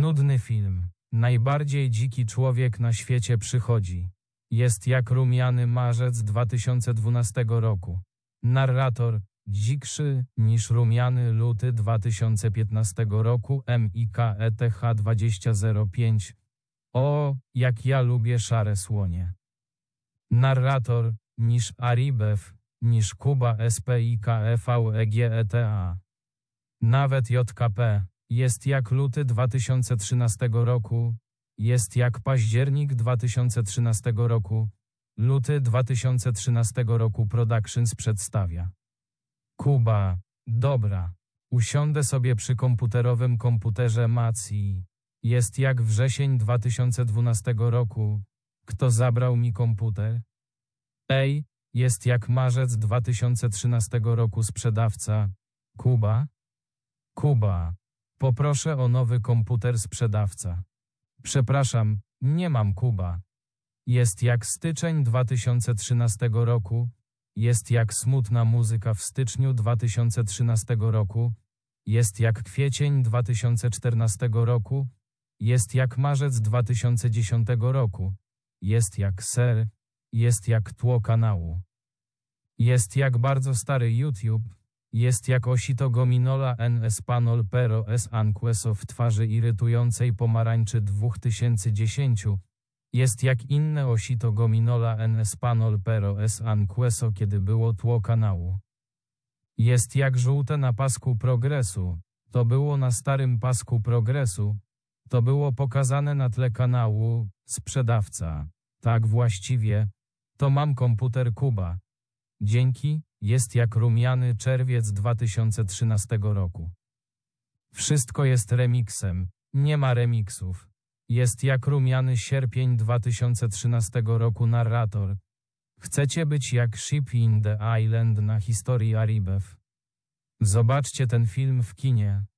Nudny film. Najbardziej dziki człowiek na świecie przychodzi. Jest jak rumiany marzec 2012 roku. Narrator dzikszy niż rumiany luty 2015 roku MIKETH 2005. O, jak ja lubię szare słonie. Narrator niż Aribef, niż Kuba SPIKFVEGETA. E Nawet JKP. Jest jak luty 2013 roku, jest jak październik 2013 roku. Luty 2013 roku Productions przedstawia. Kuba, dobra. Usiądę sobie przy komputerowym komputerze Macji. Jest jak wrzesień 2012 roku. Kto zabrał mi komputer? Ej, jest jak marzec 2013 roku sprzedawca. Kuba? Kuba, Poproszę o nowy komputer sprzedawca. Przepraszam, nie mam Kuba. Jest jak styczeń 2013 roku, jest jak smutna muzyka w styczniu 2013 roku, jest jak kwiecień 2014 roku, jest jak marzec 2010 roku, jest jak ser, jest jak tło kanału. Jest jak bardzo stary YouTube, jest jak osito gominola n espanol pero es anqueso w twarzy irytującej pomarańczy 2010. Jest jak inne osito gominola n espanol pero es anqueso kiedy było tło kanału. Jest jak żółte na pasku progresu. To było na starym pasku progresu. To było pokazane na tle kanału, sprzedawca. Tak właściwie. To mam komputer Kuba. Dzięki, jest jak rumiany czerwiec 2013 roku. Wszystko jest remiksem, nie ma remiksów. Jest jak rumiany sierpień 2013 roku narrator. Chcecie być jak Ship in the Island na historii Aribev. Zobaczcie ten film w kinie.